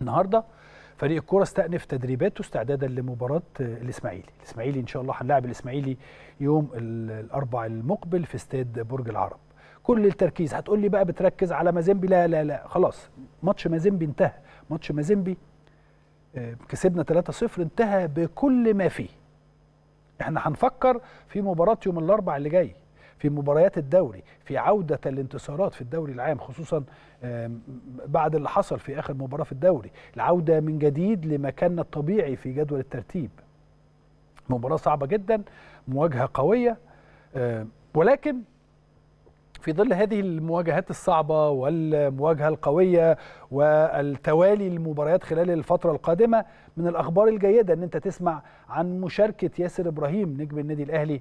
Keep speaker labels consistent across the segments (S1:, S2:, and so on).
S1: النهارده فريق الكوره استأنف تدريباته استعدادا لمباراه الاسماعيلي، الاسماعيلي ان شاء الله هنلاعب الاسماعيلي يوم الاربع المقبل في استاد برج العرب. كل التركيز هتقول لي بقى بتركز على مازيمبي لا لا لا خلاص ماتش مازيمبي انتهى، ماتش مازيمبي آه، كسبنا 3-0 انتهى بكل ما فيه. احنا هنفكر في مباراه يوم الاربع اللي جاي في مباريات الدوري في عودة الانتصارات في الدوري العام خصوصا بعد اللي حصل في آخر مباراة في الدوري العودة من جديد لمكاننا الطبيعي في جدول الترتيب مباراة صعبة جدا مواجهة قوية ولكن في ظل هذه المواجهات الصعبة والمواجهة القوية والتوالي المباريات خلال الفترة القادمة من الأخبار الجيدة أن أنت تسمع عن مشاركة ياسر إبراهيم نجم النادي الأهلي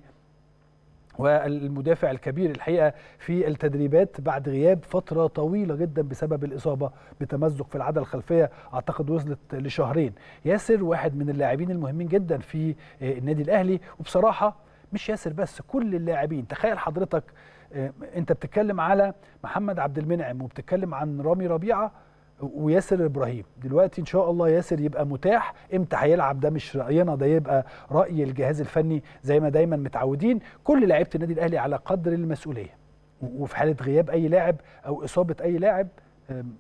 S1: والمدافع الكبير الحقيقه في التدريبات بعد غياب فتره طويله جدا بسبب الاصابه بتمزق في العضله الخلفيه اعتقد وصلت لشهرين ياسر واحد من اللاعبين المهمين جدا في آه، النادي الاهلي وبصراحه مش ياسر بس كل اللاعبين تخيل حضرتك آه، انت بتتكلم على محمد عبد المنعم وبتتكلم عن رامي ربيعه وياسر ابراهيم دلوقتي ان شاء الله ياسر يبقى متاح امتى هيلعب ده مش راينا ده يبقى راي الجهاز الفني زي ما دايما متعودين كل لعيبه النادي الاهلي على قدر المسؤوليه وفي حاله غياب اي لاعب او اصابه اي لاعب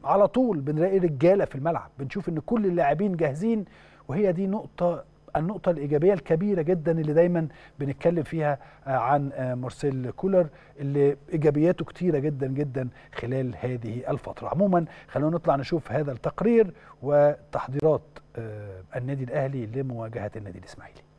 S1: على طول بنلاقي رجاله في الملعب بنشوف ان كل اللاعبين جاهزين وهي دي نقطه النقطة الإيجابية الكبيرة جدا اللي دايما بنتكلم فيها آه، عن آه، مارسيل كولر اللي إيجابياته كتيرة جدا جدا خلال هذه الفترة عموما خلونا نطلع نشوف هذا التقرير وتحضيرات آه، النادي الأهلي لمواجهة النادي الإسماعيلي